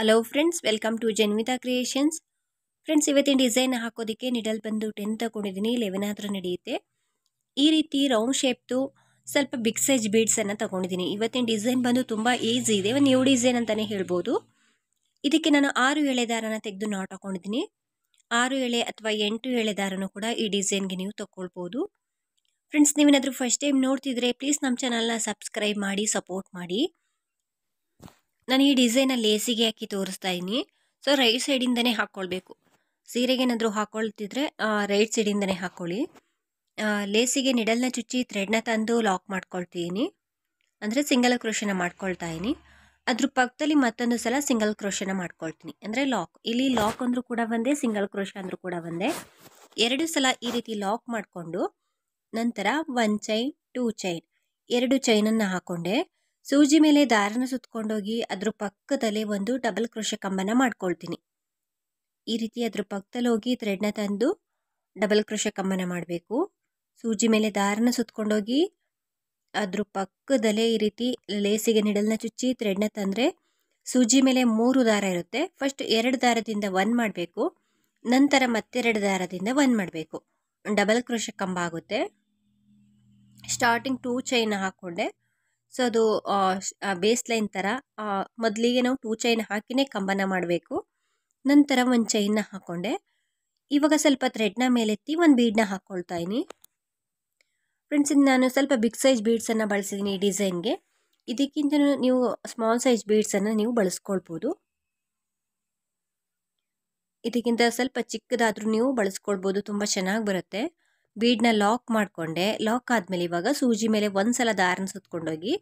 hello friends welcome to Janvitha creations friends ಇವತ್ತಿನ design ಹಾಕೋದಕ್ಕೆ needle ಬಂದು ಟೆನ್ ತಗೊಂಡಿದ್ದೀನಿ ಲೆವೆನ್ ಹತ್ರ ನಡೆಯುತ್ತೆ ಈ ರೀತಿ ರೌಂಡ್ ಶೇಪ್ದು ಸ್ವಲ್ಪ ಬಿಗ್ ಸೈಜ್ ಬೀಡ್ಸನ್ನು ತಗೊಂಡಿದ್ದೀನಿ ಇವತ್ತಿನ ಡಿಸೈನ್ ಬಂದು ತುಂಬ ಈಸಿ ಇದೆ ಒಂದು ನ್ಯೂ ಡಿಸೈನ್ ಅಂತಲೇ ಹೇಳ್ಬೋದು ಇದಕ್ಕೆ ನಾನು ಆರು ಎಳೆದಾರನ ತೆಗೆದು ನಾಟ್ ಹಾಕೊಂಡಿದ್ದೀನಿ ಆರು ಎಳೆ ಅಥವಾ ಎಂಟು ಎಳೆದಾರನು ಕೂಡ ಈ ಡಿಸೈನ್ಗೆ ನೀವು ತಗೊಳ್ಬೋದು ಫ್ರೆಂಡ್ಸ್ ನೀವೇನಾದರೂ ಫಸ್ಟ್ ಟೈಮ್ ನೋಡ್ತಿದ್ರೆ ಪ್ಲೀಸ್ ನಮ್ಮ ಚಾನಲ್ನ ಸಬ್ಸ್ಕ್ರೈಬ್ ಮಾಡಿ ಸಪೋರ್ಟ್ ಮಾಡಿ ನಾನು ಈ ಡಿಸೈನ ಲೇಸಿಗೆ ಹಾಕಿ ತೋರಿಸ್ತಾ ಇದ್ದೀನಿ ಸೊ ರೈಟ್ ಸೈಡಿಂದನೇ ಹಾಕ್ಕೊಳ್ಬೇಕು ಸೀರೆಗೆ ಏನಾದರೂ ಹಾಕ್ಕೊಳ್ತಿದ್ರೆ ರೈಟ್ ಸೈಡಿಂದನೇ ಹಾಕ್ಕೊಳ್ಳಿ ಲೇಸಿಗೆ ನಿಡಲ್ನ ಚುಚ್ಚಿ ಥ್ರೆಡ್ನ ತಂದು ಲಾಕ್ ಮಾಡ್ಕೊಳ್ತೀನಿ ಅಂದರೆ ಸಿಂಗಲ್ ಕ್ರೋಶನ ಮಾಡ್ಕೊಳ್ತಾ ಇದ್ದೀನಿ ಅದ್ರ ಪಕ್ಕದಲ್ಲಿ ಮತ್ತೊಂದು ಸಲ ಸಿಂಗಲ್ ಕ್ರೋಶನ ಮಾಡ್ಕೊಳ್ತೀನಿ ಅಂದರೆ ಲಾಕ್ ಇಲ್ಲಿ ಲಾಕ್ ಅಂದರೂ ಕೂಡ ಒಂದೇ ಸಿಂಗಲ್ ಕ್ರೋಶ ಅಂದರೂ ಕೂಡ ಒಂದೇ ಎರಡು ಸಲ ಈ ರೀತಿ ಲಾಕ್ ಮಾಡಿಕೊಂಡು ನಂತರ ಒನ್ ಚೈನ್ ಟೂ ಚೈನ್ ಎರಡು ಚೈನನ್ನು ಹಾಕ್ಕೊಂಡೆ ಸೂಜಿ ಮೇಲೆ ದಾರನ ಸುತ್ತಕೊಂಡೋಗಿ ಅದ್ರ ಪಕ್ಕದಲ್ಲೇ ಒಂದು ಡಬಲ್ ಕ್ರೋಶ ಕಂಬನ ಮಾಡ್ಕೊಳ್ತೀನಿ ಈ ರೀತಿ ಅದ್ರ ಪಕ್ಕದಲ್ಲಿ ಹೋಗಿ ಥ್ರೆಡ್ನ ತಂದು ಡಬಲ್ ಕ್ರೋಶ ಕಂಬನ ಮಾಡಬೇಕು ಸೂಜಿ ಮೇಲೆ ದಾರನ ಸುತ್ತಕೊಂಡೋಗಿ ಅದ್ರ ಪಕ್ಕದಲ್ಲೇ ಈ ರೀತಿ ಲೇಸಿಗೆ ನಿಡಲ್ನ ಚುಚ್ಚಿ ಥ್ರೆಡ್ನ ತಂದರೆ ಸೂಜಿ ಮೇಲೆ ಮೂರು ದಾರ ಇರುತ್ತೆ ಫಸ್ಟ್ ಎರಡು ದಾರದಿಂದ ಒನ್ ಮಾಡಬೇಕು ನಂತರ ಮತ್ತೆರಡು ದಾರದಿಂದ ಒನ್ ಮಾಡಬೇಕು ಡಬಲ್ ಕ್ರೋಶ ಕಂಬ ಆಗುತ್ತೆ ಸ್ಟಾರ್ಟಿಂಗ್ ಟೂ ಚೈನ್ ಹಾಕ್ಕೊಂಡೆ ಸೊ ಅದು ಬೇಸ್ ಲೈನ್ ಥರ ಮೊದಲಿಗೆ ನಾವು ಟೂ ಚೈನ್ ಹಾಕಿನೇ ಕಂಬನ ಮಾಡಬೇಕು ನಂತರ ಒಂದು ಚೈನ್ನ ಹಾಕ್ಕೊಂಡೆ ಇವಾಗ ಸ್ವಲ್ಪ ಥ್ರೆಡ್ನ ಮೇಲೆತ್ತಿ ಒಂದು ಬೀಡನ್ನ ಹಾಕ್ಕೊಳ್ತಾ ಇದ್ದೀನಿ ಫ್ರೆಂಡ್ಸ್ ಇದು ನಾನು ಸ್ವಲ್ಪ ಬಿಗ್ ಸೈಜ್ ಬೀಡ್ಸನ್ನು ಬಳಸಿದ್ದೀನಿ ಈ ಡಿಸೈನ್ಗೆ ಇದಕ್ಕಿಂತ ನೀವು ಸ್ಮಾಲ್ ಸೈಜ್ ಬೀಡ್ಸನ್ನು ನೀವು ಬಳಸ್ಕೊಳ್ಬೋದು ಇದಕ್ಕಿಂತ ಸ್ವಲ್ಪ ಚಿಕ್ಕದಾದರೂ ನೀವು ಬಳಸ್ಕೊಳ್ಬೋದು ತುಂಬ ಚೆನ್ನಾಗಿ ಬರುತ್ತೆ ಬೀಡನ್ನ ಲಾಕ್ ಮಾಡಿಕೊಂಡೆ ಲಾಕ್ ಆದಮೇಲೆ ಇವಾಗ ಸೂಜಿ ಮೇಲೆ ಒಂದು ಸಲ ದಾರನ ಸುತ್ಕೊಂಡೋಗಿ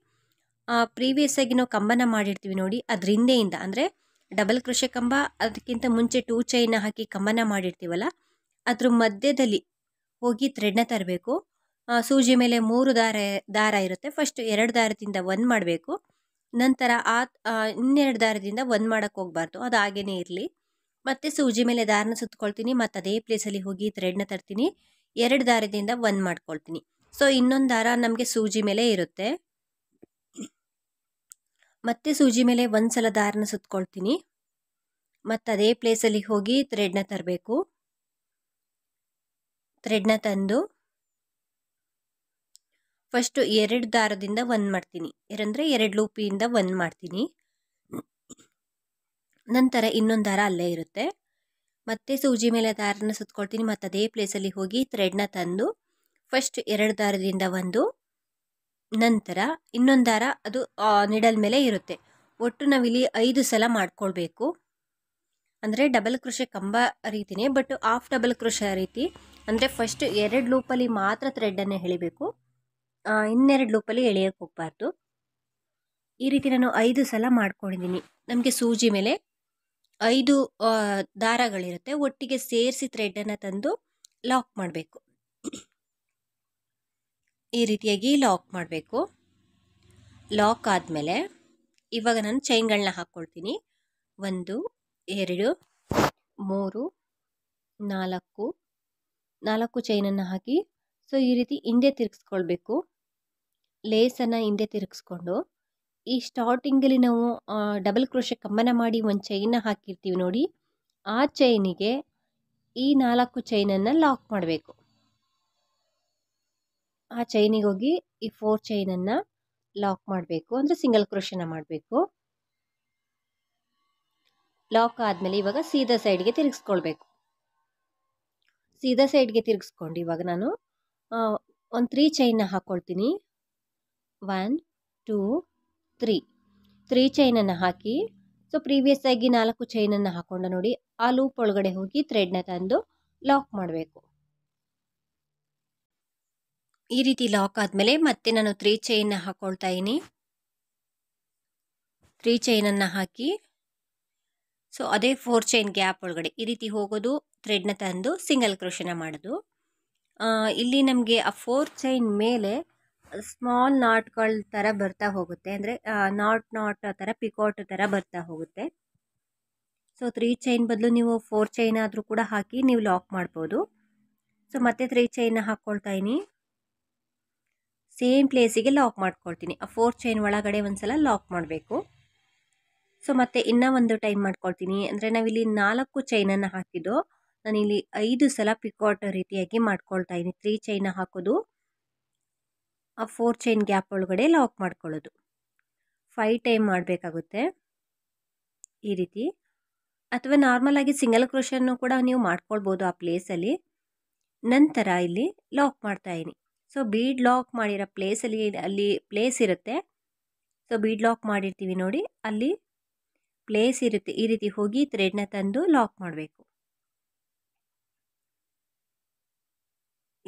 ಪ್ರೀವಿಯಸ್ ಆಗಿ ನಾವು ಕಂಬನ ಮಾಡಿರ್ತೀವಿ ನೋಡಿ ಅದ್ರ ಹಿಂದೆಯಿಂದ ಅಂದರೆ ಡಬಲ್ ಕೃಷಿ ಕಂಬ ಅದಕ್ಕಿಂತ ಮುಂಚೆ ಟೂ ಚೈನ ಹಾಕಿ ಕಂಬನ ಮಾಡಿರ್ತೀವಲ್ಲ ಅದ್ರ ಮಧ್ಯದಲ್ಲಿ ಹೋಗಿ ಥ್ರೆಡ್ನ ತರಬೇಕು ಸೂಜಿ ಮೇಲೆ ಮೂರು ದಾರ ದಾರ ಇರುತ್ತೆ ಫಸ್ಟ್ ಎರಡು ದಾರದಿಂದ ಒಂದು ಮಾಡಬೇಕು ನಂತರ ಆ ಇನ್ನೆರಡು ದಾರದಿಂದ ಒಂದು ಮಾಡೋಕ್ಕೆ ಹೋಗಬಾರ್ದು ಅದು ಹಾಗೇನೇ ಇರಲಿ ಮತ್ತು ಸೂಜಿ ಮೇಲೆ ದಾರನ ಸುತ್ಕೊಳ್ತೀನಿ ಮತ್ತು ಅದೇ ಪ್ಲೇಸಲ್ಲಿ ಹೋಗಿ ಥ್ರೆಡ್ನ ತರ್ತೀನಿ ಎರಡು ದಾರದಿಂದ ಒಂದು ಮಾಡ್ಕೊಳ್ತೀನಿ ಸೊ ಇನ್ನೊಂದು ದಾರ ನಮಗೆ ಸೂಜಿ ಮೇಲೆ ಇರುತ್ತೆ ಮತ್ತೆ ಸೂಜಿ ಮೇಲೆ ಒಂದು ಸಲ ದಾರನ ಸುತ್ತಕೊಳ್ತೀನಿ ಮತ್ತು ಅದೇ ಪ್ಲೇಸಲ್ಲಿ ಹೋಗಿ ಥ್ರೆಡ್ನ ತರಬೇಕು ಥ್ರೆಡ್ನ ತಂದು ಫಸ್ಟು ಎರಡು ದಾರದಿಂದ ಒಂದು ಮಾಡ್ತೀನಿ ಏನಂದರೆ ಎರಡು ಲೂಪಿಯಿಂದ ಒಂದು ಮಾಡ್ತೀನಿ ನಂತರ ಇನ್ನೊಂದು ದಾರ ಅಲ್ಲೇ ಇರುತ್ತೆ ಮತ್ತೆ ಸೂಜಿ ಮೇಲೆ ದಾರನ ಸುತ್ತಕೊಳ್ತೀನಿ ಮತ್ತು ಅದೇ ಪ್ಲೇಸಲ್ಲಿ ಹೋಗಿ ಥ್ರೆಡ್ನ ತಂದು ಫಸ್ಟ್ ಎರಡು ದಾರದಿಂದ ಒಂದು ನಂತರ ಇನ್ನೊಂದು ದಾರ ಅದು ನಿಡಲ್ ಮೇಲೆ ಇರುತ್ತೆ ಒಟ್ಟು ನಾವಿಲ್ಲಿ ಐದು ಸಲ ಮಾಡ್ಕೊಳ್ಬೇಕು ಅಂದರೆ ಡಬಲ್ ಕೃಷಿ ಕಂಬ ರೀತಿನೇ ಬಟ್ ಆಫ್ ಡಬಲ್ ಕೃಷಿ ರೀತಿ ಅಂದರೆ ಫಸ್ಟ್ ಎರಡು ಲೂಪಲ್ಲಿ ಮಾತ್ರ ಥ್ರೆಡನ್ನು ಎಳಿಬೇಕು ಇನ್ನೆರಡು ಲೂಪಲ್ಲಿ ಎಳೆಯೋಕ್ಕೆ ಹೋಗಬಾರ್ದು ಈ ರೀತಿ ನಾನು ಐದು ಸಲ ಮಾಡ್ಕೊಂಡಿದ್ದೀನಿ ನಮಗೆ ಸೂಜಿ ಮೇಲೆ ಐದು ದಾರಗಳಿರುತ್ತೆ ಒಟ್ಟಿಗೆ ಸೇರಿಸಿ ಥ್ರೆಡನ್ನು ತಂದು ಲಾಕ್ ಮಾಡಬೇಕು ಈ ರೀತಿಯಾಗಿ ಲಾಕ್ ಮಾಡಬೇಕು ಲಾಕ್ ಆದಮೇಲೆ ಇವಾಗ ನಾನು ಚೈನ್ಗಳನ್ನ ಹಾಕ್ಕೊಳ್ತೀನಿ ಒಂದು ಎರಡು ಮೂರು ನಾಲ್ಕು ನಾಲ್ಕು ಚೈನನ್ನು ಹಾಕಿ ಸೊ ಈ ರೀತಿ ಹಿಂದೆ ತಿರುಗಿಸ್ಕೊಳ್ಬೇಕು ಲೇಸನ್ನು ಹಿಂದೆ ತಿರುಗಿಸ್ಕೊಂಡು ಈ ಸ್ಟಾರ್ಟಿಂಗಲ್ಲಿ ನಾವು ಡಬಲ್ ಕ್ರೋಶ ಕಮ್ಮನ ಮಾಡಿ ಒಂದು ಚೈನ ಹಾಕಿರ್ತೀವಿ ನೋಡಿ ಆ ಚೈನಿಗೆ ಈ ನಾಲ್ಕು ಚೈನನ್ನು ಲಾಕ್ ಮಾಡಬೇಕು ಆ ಚೈನಿಗೆ ಹೋಗಿ ಈ ಫೋರ್ ಚೈನನ್ನು ಲಾಕ್ ಮಾಡಬೇಕು ಅಂದರೆ ಸಿಂಗಲ್ ಕ್ರೋಶನ ಮಾಡಬೇಕು ಲಾಕ್ ಆದಮೇಲೆ ಇವಾಗ ಸೀದಾ ಸೈಡ್ಗೆ ತಿರುಗಿಸ್ಕೊಳ್ಬೇಕು ಸೀದಾ ಸೈಡ್ಗೆ ತಿರುಗಿಸ್ಕೊಂಡು ಇವಾಗ ನಾನು ಒಂದು ತ್ರೀ ಚೈನ್ನ ಹಾಕ್ಕೊಳ್ತೀನಿ ಒನ್ ಟೂ ತ್ರೀ ತ್ರೀ ಚೈನನ್ನು ಹಾಕಿ ಸೊ ಪ್ರೀವಿಯಸ್ ಆಗಿ ನಾಲ್ಕು ಚೈನನ್ನು ಹಾಕೊಂಡು ನೋಡಿ ಆ ಲೂಪ್ ಒಳಗಡೆ ಹೋಗಿ ಥ್ರೆಡ್ನ ತಂದು ಲಾಕ್ ಮಾಡಬೇಕು ಈ ರೀತಿ ಲಾಕ್ ಆದಮೇಲೆ ಮತ್ತೆ ನಾನು ತ್ರೀ ಚೈನ್ನ ಹಾಕೊಳ್ತಾ ಇದ್ದೀನಿ ತ್ರೀ ಚೈನನ್ನು ಹಾಕಿ ಸೊ ಅದೇ ಫೋರ್ ಚೈನ್ ಗ್ಯಾಪ್ ಒಳಗಡೆ ಈ ರೀತಿ ಹೋಗೋದು ಥ್ರೆಡ್ನ ತಂದು ಸಿಂಗಲ್ ಕ್ರೋಶನ ಮಾಡೋದು ಇಲ್ಲಿ ನಮಗೆ ಆ ಫೋರ್ ಚೈನ್ ಮೇಲೆ ಸ್ಮಾಲ್ ನಾಟ್ಗಳ ಥರ ಬರ್ತಾ ಹೋಗುತ್ತೆ ಅಂದರೆ ನಾಟ್ ನಾಟ್ ಆ ಥರ ಪಿಕೋಟ್ ಥರ ಬರ್ತಾ ಹೋಗುತ್ತೆ ಸೊ ತ್ರೀ ಚೈನ್ ಬದಲು ನೀವು ಫೋರ್ ಚೈನ್ ಆದರೂ ಕೂಡ ಹಾಕಿ ನೀವು ಲಾಕ್ ಮಾಡ್ಬೋದು ಸೊ ಮತ್ತೆ ತ್ರೀ ಚೈನ್ ಹಾಕ್ಕೊಳ್ತಾ ಸೇಮ್ ಪ್ಲೇಸಿಗೆ ಲಾಕ್ ಮಾಡ್ಕೊಳ್ತೀನಿ ಆ ಫೋರ್ ಚೈನ್ ಒಳಗಡೆ ಒಂದು ಸಲ ಲಾಕ್ ಮಾಡಬೇಕು ಸೊ ಮತ್ತೆ ಇನ್ನೂ ಒಂದು ಟೈಮ್ ಮಾಡ್ಕೊಳ್ತೀನಿ ಅಂದರೆ ನಾವಿಲ್ಲಿ ನಾಲ್ಕು ಚೈನನ್ನು ಹಾಕಿದ್ದು ನಾನಿಲ್ಲಿ ಐದು ಸಲ ಪಿಕಾಟ್ ರೀತಿಯಾಗಿ ಮಾಡ್ಕೊಳ್ತಾ ಇದ್ದೀನಿ ತ್ರೀ ಚೈನ ಹಾಕೋದು ಆ ಫೋರ್ ಚೈನ್ ಗ್ಯಾಪ್ ಒಳಗಡೆ ಲಾಕ್ ಮಾಡ್ಕೊಳ್ಳೋದು ಫೈ ಟೈಮ್ ಮಾಡಬೇಕಾಗುತ್ತೆ ಈ ರೀತಿ ಅಥವಾ ನಾರ್ಮಲಾಗಿ ಸಿಂಗಲ್ ಕ್ರೋಷನ್ನು ಕೂಡ ನೀವು ಮಾಡ್ಕೊಳ್ಬೋದು ಆ ಪ್ಲೇಸಲ್ಲಿ ನಂತರ ಇಲ್ಲಿ ಲಾಕ್ ಇದ್ದೀನಿ ಸೊ ಬೀಡ್ ಲಾಕ್ ಮಾಡಿರೋ ಪ್ಲೇಸಲ್ಲಿ ಅಲ್ಲಿ ಪ್ಲೇಸ್ ಇರುತ್ತೆ ಸೊ ಬೀಡ್ ಲಾಕ್ ಮಾಡಿರ್ತೀವಿ ನೋಡಿ ಅಲ್ಲಿ ಪ್ಲೇಸ್ ಇರುತ್ತೆ ಈ ರೀತಿ ಹೋಗಿ ಥ್ರೆಡ್ನ ತಂದು ಲಾಕ್ ಮಾಡಬೇಕು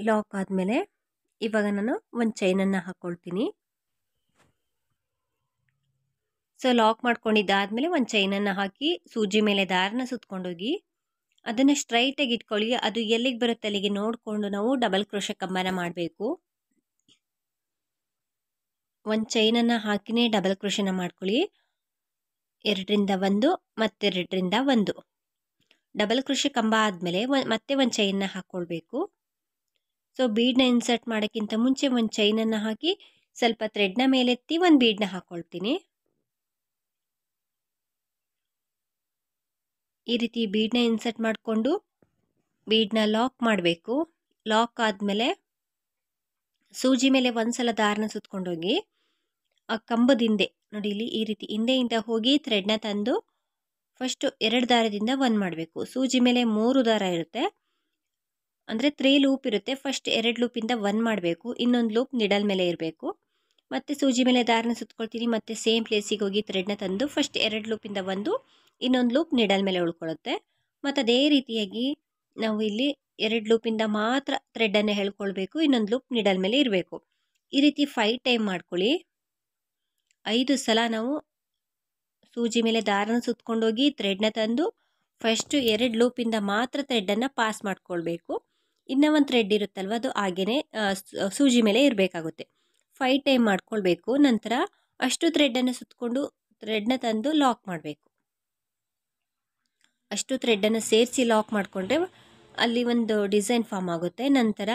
ಲಾಕ್ ಆದಮೇಲೆ ಇವಾಗ ನಾನು ಒಂದು ಚೈನನ್ನು ಹಾಕ್ಕೊಳ್ತೀನಿ ಸೊ ಲಾಕ್ ಮಾಡ್ಕೊಂಡಿದ್ದಾದಮೇಲೆ ಒಂದು ಚೈನನ್ನು ಹಾಕಿ ಸೂಜಿ ಮೇಲೆ ದಾರನ ಸುತ್ಕೊಂಡೋಗಿ ಅದನ್ನು ಸ್ಟ್ರೈಟಾಗಿ ಇಟ್ಕೊಳ್ಳಿ ಅದು ಎಲ್ಲಿಗೆ ಬರುತ್ತೆ ಅಲ್ಲಿಗೆ ನೋಡಿಕೊಂಡು ನಾವು ಡಬಲ್ ಕ್ರೋಶ ಕಂಬನ ಮಾಡಬೇಕು ಒಂದು ಚೈನನ್ನು ಹಾಕಿನೇ ಡಬಲ್ ಕ್ರೋಶನ ಮಾಡ್ಕೊಳ್ಳಿ ಎರಡರಿಂದ ಒಂದು ಮತ್ತೆರಡರಿಂದ ಒಂದು ಡಬಲ್ ಕೃಷಿ ಕಂಬ ಆದಮೇಲೆ ಮತ್ತೆ ಒಂದು ಚೈನ್ನ ಹಾಕ್ಕೊಳ್ಬೇಕು ಸೊ ಬೀಡನ್ನ ಇನ್ಸರ್ಟ್ ಮಾಡೋಕ್ಕಿಂತ ಮುಂಚೆ ಒಂದು ಚೈನನ್ನು ಹಾಕಿ ಸ್ವಲ್ಪ ಥ್ರೆಡ್ನ ಮೇಲೆತ್ತಿ ಒಂದು ಬೀಡನ್ನ ಹಾಕ್ಕೊಳ್ತೀನಿ ಈ ರೀತಿ ಬೀಡನ್ನ ಇನ್ಸರ್ಟ್ ಮಾಡಿಕೊಂಡು ಬೀಡನ್ನ ಲಾಕ್ ಮಾಡಬೇಕು ಲಾಕ್ ಆದಮೇಲೆ ಸೂಜಿ ಮೇಲೆ ಒಂದು ಸಲ ದಾರನ ಸುತ್ಕೊಂಡೋಗಿ ಆ ಕಂಬದ ಹಿಂದೆ ನೋಡಿ ಇಲ್ಲಿ ಈ ರೀತಿ ಹಿಂದೆಯಿಂದ ಹೋಗಿ ಥ್ರೆಡ್ನ ತಂದು ಫಸ್ಟು ಎರಡು ದಾರದಿಂದ ಒಂದು ಮಾಡಬೇಕು ಸೂಜಿ ಮೇಲೆ ಮೂರು ದಾರ ಇರುತ್ತೆ ಅಂದರೆ ತ್ರೀ ಲೂಪ್ ಇರುತ್ತೆ ಫಸ್ಟ್ ಎರಡು ಲೂಪಿಂದ ಒನ್ ಮಾಡಬೇಕು ಇನ್ನೊಂದು ಲೂಪ್ ನಿಡಲ್ ಮೇಲೆ ಇರಬೇಕು ಮತ್ತು ಸೂಜಿ ಮೇಲೆ ದಾರನ ಸುತ್ಕೊಳ್ತೀನಿ ಮತ್ತು ಸೇಮ್ ಪ್ಲೇಸಿಗೆ ಹೋಗಿ ಥ್ರೆಡ್ನ ತಂದು ಫಸ್ಟ್ ಎರಡು ಲೂಪಿಂದ ಒಂದು ಇನ್ನೊಂದು ಲೂಪ್ ನಿಡಲ್ ಮೇಲೆ ಉಳ್ಕೊಳ್ಳುತ್ತೆ ಮತ್ತು ಅದೇ ರೀತಿಯಾಗಿ ನಾವು ಇಲ್ಲಿ ಎರಡು ಲೂಪಿಂದ ಮಾತ್ರ ಥ್ರೆಡನ್ನು ಹೇಳ್ಕೊಳ್ಬೇಕು ಇನ್ನೊಂದು ಲೂಪ್ ನಿಡಲ್ ಮೇಲೆ ಇರಬೇಕು ಈ ರೀತಿ ಫೈವ್ ಟೈಮ್ ಮಾಡ್ಕೊಳ್ಳಿ ಐದು ಸಲ ನಾವು ಸೂಜಿ ಮೇಲೆ ದಾರನ ಸುತ್ಕೊಂಡೋಗಿ ಥ್ರೆಡ್ನ ತಂದು ಫಸ್ಟು ಎರಡು ಲೂಪಿಂದ ಮಾತ್ರ ಥ್ರೆಡನ್ನು ಪಾಸ್ ಮಾಡ್ಕೊಳ್ಬೇಕು ಇನ್ನೂ ಒಂದು ಥ್ರೆಡ್ ಇರುತ್ತಲ್ವ ಅದು ಹಾಗೇ ಸೂಜಿ ಮೇಲೆ ಇರಬೇಕಾಗುತ್ತೆ ಫೈ ಟೈಮ್ ಮಾಡ್ಕೊಳ್ಬೇಕು ನಂತರ ಅಷ್ಟು ಥ್ರೆಡ್ಡನ್ನು ಸುತ್ತಕೊಂಡು ಥ್ರೆಡ್ನ ತಂದು ಲಾಕ್ ಮಾಡಬೇಕು ಅಷ್ಟು ಥ್ರೆಡ್ಡನ್ನು ಸೇರಿಸಿ ಲಾಕ್ ಮಾಡಿಕೊಂಡ್ರೆ ಅಲ್ಲಿ ಒಂದು ಡಿಸೈನ್ ಫಾರ್ಮ್ ಆಗುತ್ತೆ ನಂತರ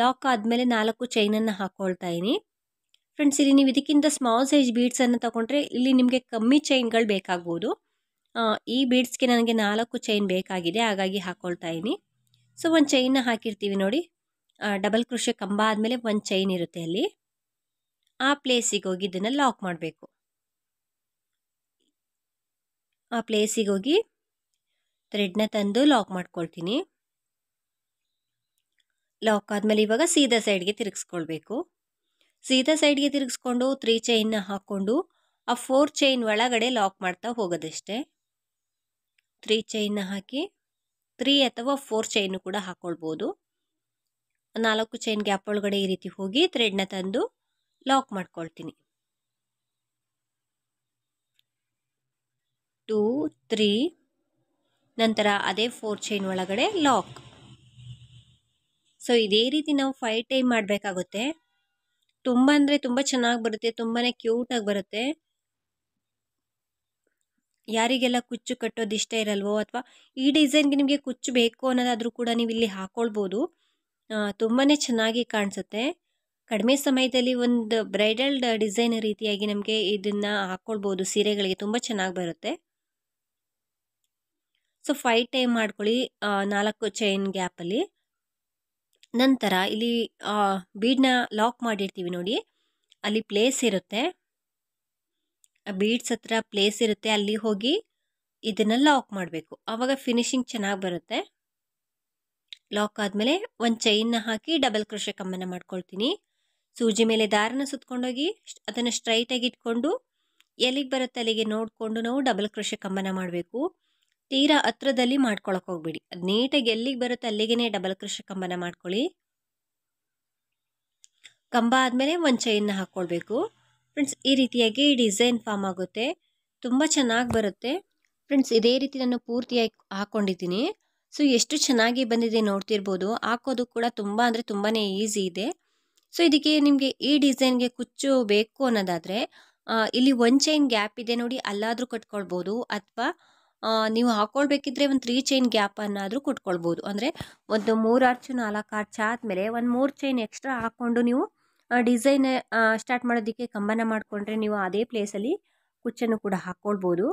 ಲಾಕ್ ಆದಮೇಲೆ ನಾಲ್ಕು ಚೈನನ್ನು ಹಾಕ್ಕೊಳ್ತಾ ಇದ್ದೀನಿ ಫ್ರೆಂಡ್ಸ್ ಇಲ್ಲಿ ನೀವು ಇದಕ್ಕಿಂತ ಸ್ಮಾಲ್ ಸೈಜ್ ಬೀಡ್ಸನ್ನು ತೊಗೊಂಡ್ರೆ ಇಲ್ಲಿ ನಿಮಗೆ ಕಮ್ಮಿ ಚೈನ್ಗಳು ಬೇಕಾಗ್ಬೋದು ಈ ಬೀಡ್ಸ್ಗೆ ನನಗೆ ನಾಲ್ಕು ಚೈನ್ ಬೇಕಾಗಿದೆ ಹಾಗಾಗಿ ಹಾಕ್ಕೊಳ್ತಾ ಇದ್ದೀನಿ ಸೊ ಒಂದು ಚೈನ್ನ ಹಾಕಿರ್ತೀವಿ ನೋಡಿ ಡಬಲ್ ಕೃಷಿ ಕಂಬ ಆದಮೇಲೆ ಒಂದು ಚೈನ್ ಇರುತ್ತೆ ಅಲ್ಲಿ ಆ ಪ್ಲೇಸಿಗೆ ಹೋಗಿ ಇದನ್ನು ಲಾಕ್ ಮಾಡಬೇಕು ಆ ಪ್ಲೇಸಿಗೆ ಹೋಗಿ ಥ್ರೆಡ್ನ ತಂದು ಲಾಕ್ ಮಾಡ್ಕೊಳ್ತೀನಿ ಲಾಕ್ ಆದಮೇಲೆ ಇವಾಗ ಸೀದಾ ಸೈಡ್ಗೆ ತಿರುಗಿಸ್ಕೊಳ್ಬೇಕು ಸೀದಾ ಸೈಡ್ಗೆ ತಿರುಗಿಸ್ಕೊಂಡು ತ್ರೀ ಚೈನ್ನ ಹಾಕ್ಕೊಂಡು ಆ ಫೋರ್ ಚೈನ್ ಒಳಗಡೆ ಲಾಕ್ ಮಾಡ್ತಾ ಹೋಗೋದಷ್ಟೇ ತ್ರೀ ಚೈನ್ನ ಹಾಕಿ ತ್ರೀ ಅಥವಾ ಫೋರ್ ಚೈನು ಕೂಡ ಹಾಕೊಳ್ಬೋದು ನಾಲ್ಕು ಚೈನ್ ಗ್ಯಾಪ್ ಒಳಗಡೆ ಈ ರೀತಿ ಹೋಗಿ ಥ್ರೆಡ್ನ ತಂದು ಲಾಕ್ ಮಾಡ್ಕೊಳ್ತೀನಿ ಟೂ ತ್ರೀ ನಂತರ ಅದೇ ಫೋರ್ ಚೈನ್ ಒಳಗಡೆ ಲಾಕ್ ಸೊ ಇದೇ ರೀತಿ ನಾವು ಫೈವ್ ಟೈಮ್ ಮಾಡಬೇಕಾಗುತ್ತೆ ತುಂಬ ಅಂದರೆ ತುಂಬ ಚೆನ್ನಾಗಿ ಬರುತ್ತೆ ತುಂಬಾ ಕ್ಯೂಟಾಗಿ ಬರುತ್ತೆ ಯಾರಿಗೆಲ್ಲ ಕುಚ್ಚು ಕಟ್ಟೋದು ಇಷ್ಟ ಇರಲ್ವೋ ಅಥವಾ ಈ ಡಿಸೈನ್ಗೆ ನಿಮಗೆ ಕುಚ್ಚು ಬೇಕು ಅನ್ನೋದಾದರೂ ಕೂಡ ನೀವು ಇಲ್ಲಿ ಹಾಕ್ಕೊಳ್ಬೋದು ತುಂಬಾ ಚೆನ್ನಾಗಿ ಕಾಣಿಸುತ್ತೆ ಕಡಿಮೆ ಸಮಯದಲ್ಲಿ ಒಂದು ಬ್ರೈಡಲ್ ಡಿಸೈನ್ ರೀತಿಯಾಗಿ ನಮಗೆ ಇದನ್ನು ಹಾಕ್ಕೊಳ್ಬೋದು ಸೀರೆಗಳಿಗೆ ತುಂಬ ಚೆನ್ನಾಗಿ ಬರುತ್ತೆ ಸೊ ಫೈ ಟೈಮ್ ಮಾಡ್ಕೊಳ್ಳಿ ನಾಲ್ಕು ಚೈನ್ ಗ್ಯಾಪಲ್ಲಿ ನಂತರ ಇಲ್ಲಿ ಬೀಡನ್ನ ಲಾಕ್ ಮಾಡಿರ್ತೀವಿ ನೋಡಿ ಅಲ್ಲಿ ಪ್ಲೇಸ್ ಇರುತ್ತೆ ಬೀಡ್ಸ್ ಹತ್ರ ಪ್ಲೇಸ್ ಇರುತ್ತೆ ಅಲ್ಲಿ ಹೋಗಿ ಇದನ್ನು ಲಾಕ್ ಮಾಡಬೇಕು ಆವಾಗ ಫಿನಿಶಿಂಗ್ ಚೆನ್ನಾಗಿ ಬರುತ್ತೆ ಲಾಕ್ ಆದಮೇಲೆ ಒಂದು ಚೈನ್ನ ಹಾಕಿ ಡಬಲ್ ಕ್ರೋಶೆ ಕಮ್ಮನ್ನು ಮಾಡ್ಕೊಳ್ತೀನಿ ಸೂಜಿ ಮೇಲೆ ದಾರನ ಸುತ್ಕೊಂಡೋಗಿ ಅದನ್ನು ಸ್ಟ್ರೈಟಾಗಿ ಇಟ್ಕೊಂಡು ಎಲ್ಲಿಗೆ ಬರುತ್ತೆ ಅಲ್ಲಿಗೆ ನೋಡಿಕೊಂಡು ನಾವು ಡಬಲ್ ಕ್ರೋಶೆ ಕಮ್ಮನ್ನು ಮಾಡಬೇಕು ತೀರಾ ಹತ್ರದಲ್ಲಿ ಮಾಡ್ಕೊಳಕ್ಕೆ ಹೋಗ್ಬೇಡಿ ಅದು ನೀಟಾಗಿ ಎಲ್ಲಿಗೆ ಬರುತ್ತೆ ಅಲ್ಲಿಗೆ ಡಬಲ್ ಕ್ರೋಶೆ ಕಂಬನ ಮಾಡ್ಕೊಳ್ಳಿ ಕಂಬ ಆದಮೇಲೆ ಒಂದು ಚೈನ್ನ ಹಾಕ್ಕೊಳ್ಬೇಕು ಫ್ರೆಂಡ್ಸ್ ಈ ರೀತಿಯಾಗಿ ಡಿಸೈನ್ ಫಾರ್ಮ್ ಆಗುತ್ತೆ ತುಂಬ ಚೆನ್ನಾಗಿ ಬರುತ್ತೆ ಫ್ರೆಂಡ್ಸ್ ಇದೇ ರೀತಿ ನಾನು ಪೂರ್ತಿಯಾಗಿ ಹಾಕ್ಕೊಂಡಿದ್ದೀನಿ ಸೊ ಎಷ್ಟು ಚೆನ್ನಾಗಿ ಬಂದಿದೆ ನೋಡ್ತಿರ್ಬೋದು ಹಾಕೋದು ಕೂಡ ತುಂಬ ಅಂದರೆ ತುಂಬಾ ಈಸಿ ಇದೆ ಸೊ ಇದಕ್ಕೆ ನಿಮಗೆ ಈ ಡಿಸೈನ್ಗೆ ಕುಚ್ಚು ಬೇಕು ಅನ್ನೋದಾದರೆ ಇಲ್ಲಿ ಒನ್ ಚೈನ್ ಗ್ಯಾಪ್ ಇದೆ ನೋಡಿ ಅಲ್ಲಾದರೂ ಕಟ್ಕೊಳ್ಬೋದು ಅಥವಾ ನೀವು ಹಾಕ್ಕೊಳ್ಬೇಕಿದ್ರೆ ಒಂದು ತ್ರೀ ಚೈನ್ ಗ್ಯಾಪ್ ಅನ್ನಾದರೂ ಕೊಟ್ಕೊಳ್ಬೋದು ಅಂದರೆ ಒಂದು ಮೂರು ಆರ್ಚು ನಾಲ್ಕು ಆದ ಆದಮೇಲೆ ಒಂದು ಮೂರು ಚೈನ್ ಎಕ್ಸ್ಟ್ರಾ ಹಾಕ್ಕೊಂಡು ನೀವು ಡಿಸೈನ್ ಸ್ಟಾರ್ಟ್ ಮಾಡೋದಕ್ಕೆ ಕಂಬನ ಮಾಡಿಕೊಂಡ್ರೆ ನೀವು ಅದೇ ಪ್ಲೇಸಲ್ಲಿ ಕುಚ್ಚನ್ನು ಕೂಡ ಹಾಕ್ಕೊಳ್ಬೋದು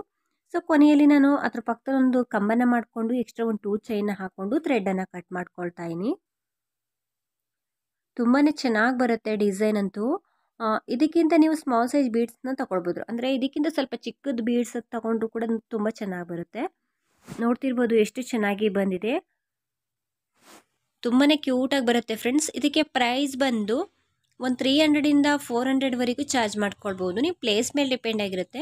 ಸೊ ಕೊನೆಯಲ್ಲಿ ನಾನು ಅದ್ರ ಪಕ್ಕದೊಂದು ಕಂಬನ ಮಾಡಿಕೊಂಡು ಎಕ್ಸ್ಟ್ರಾ ಒಂದು ಟೂ ಚೈನ್ನ ಹಾಕ್ಕೊಂಡು ಥ್ರೆಡನ್ನು ಕಟ್ ಮಾಡ್ಕೊಳ್ತಾ ಇದ್ದೀನಿ ತುಂಬಾ ಚೆನ್ನಾಗಿ ಬರುತ್ತೆ ಡಿಸೈನ್ ಅಂತೂ ಇದಕ್ಕಿಂತ ನೀವು ಸ್ಮಾಲ್ ಸೈಜ್ ಬೀಡ್ಸ್ನ ತೊಗೊಳ್ಬೋದು ಅಂದರೆ ಇದಕ್ಕಿಂತ ಸ್ವಲ್ಪ ಚಿಕ್ಕದ ಬೀಡ್ಸ್ ತಗೊಂಡ್ರು ಕೂಡ ತುಂಬ ಚೆನ್ನಾಗಿ ಬರುತ್ತೆ ನೋಡ್ತಿರ್ಬೋದು ಎಷ್ಟು ಚೆನ್ನಾಗಿ ಬಂದಿದೆ ತುಂಬಾ ಕ್ಯೂಟಾಗಿ ಬರುತ್ತೆ ಫ್ರೆಂಡ್ಸ್ ಇದಕ್ಕೆ ಪ್ರೈಸ್ ಬಂದು ಒಂದು ತ್ರೀ ಹಂಡ್ರೆಡಿಂದ ಫೋರ್ ಹಂಡ್ರೆಡ್ವರೆಗೂ ಚಾರ್ಜ್ ಮಾಡ್ಕೊಳ್ಬೋದು ನೀವು ಪ್ಲೇಸ್ ಮೇಲೆ ಡಿಪೆಂಡ್ ಆಗಿರುತ್ತೆ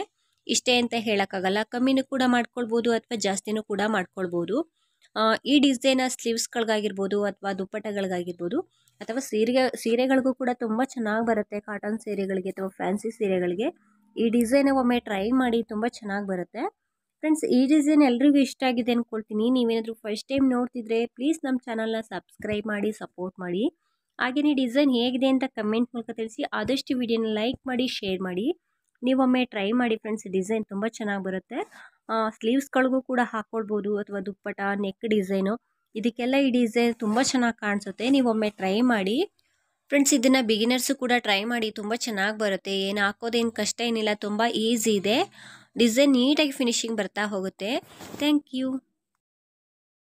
ಇಷ್ಟೇ ಅಂತ ಹೇಳೋಕ್ಕಾಗಲ್ಲ ಕಮ್ಮಿನೂ ಕೂಡ ಮಾಡ್ಕೊಳ್ಬೋದು ಅಥವಾ ಜಾಸ್ತಿನೂ ಕೂಡ ಮಾಡ್ಕೊಳ್ಬೋದು ಈ ಡಿಸೈನ ಸ್ಲೀವ್ಸ್ಗಳಿಗಾಗಿರ್ಬೋದು ಅಥವಾ ದುಪ್ಪಟಗಳಿಗಾಗಿರ್ಬೋದು ಅಥವಾ ಸೀರೆ ಸೀರೆಗಳಿಗೂ ಕೂಡ ತುಂಬ ಚೆನ್ನಾಗಿ ಬರುತ್ತೆ ಕಾಟನ್ ಸೀರೆಗಳಿಗೆ ಅಥವಾ ಫ್ಯಾನ್ಸಿ ಸೀರೆಗಳಿಗೆ ಈ ಡಿಸೈನ್ ಒಮ್ಮೆ ಟ್ರೈ ಮಾಡಿ ತುಂಬ ಚೆನ್ನಾಗಿ ಬರುತ್ತೆ ಫ್ರೆಂಡ್ಸ್ ಈ ಡಿಸೈನ್ ಎಲ್ರಿಗೂ ಇಷ್ಟ ಆಗಿದೆ ಅಂದ್ಕೊಳ್ತೀನಿ ನೀವೇನಾದರೂ ಫಸ್ಟ್ ಟೈಮ್ ನೋಡ್ತಿದ್ರೆ ಪ್ಲೀಸ್ ನಮ್ಮ ಚಾನಲ್ನ ಸಬ್ಸ್ಕ್ರೈಬ್ ಮಾಡಿ ಸಪೋರ್ಟ್ ಮಾಡಿ ಹಾಗೆಯೇ ಡಿಸೈನ್ ಹೇಗಿದೆ ಅಂತ ಕಮೆಂಟ್ ಮೂಲಕ ತಿಳಿಸಿ ಆದಷ್ಟು ವಿಡಿಯೋನ ಲೈಕ್ ಮಾಡಿ ಶೇರ್ ಮಾಡಿ ನೀವೊಮ್ಮೆ ಟ್ರೈ ಮಾಡಿ ಫ್ರೆಂಡ್ಸ್ ಡಿಸೈನ್ ತುಂಬ ಚೆನ್ನಾಗಿ ಬರುತ್ತೆ ಸ್ಲೀವ್ಸ್ಗಳಿಗೂ ಕೂಡ ಹಾಕ್ಕೊಳ್ಬೋದು ಅಥವಾ ದುಪ್ಪಟ ನೆಕ್ ಡಿಸೈನು ಇದಕ್ಕೆಲ್ಲ ಈ ಡಿಸೈನ್ ತುಂಬ ಚೆನ್ನಾಗಿ ಕಾಣಿಸುತ್ತೆ ನೀವೊಮ್ಮೆ ಟ್ರೈ ಮಾಡಿ ಫ್ರೆಂಡ್ಸ್ ಇದನ್ನು ಬಿಗಿನರ್ಸು ಕೂಡ ಟ್ರೈ ಮಾಡಿ ತುಂಬ ಚೆನ್ನಾಗಿ ಬರುತ್ತೆ ಏನು ಹಾಕೋದೇನು ಕಷ್ಟ ಏನಿಲ್ಲ ತುಂಬ ಈಸಿ ಇದೆ ಡಿಸೈನ್ ನೀಟಾಗಿ ಫಿನಿಶಿಂಗ್ ಬರ್ತಾ ಹೋಗುತ್ತೆ ಥ್ಯಾಂಕ್ ಯು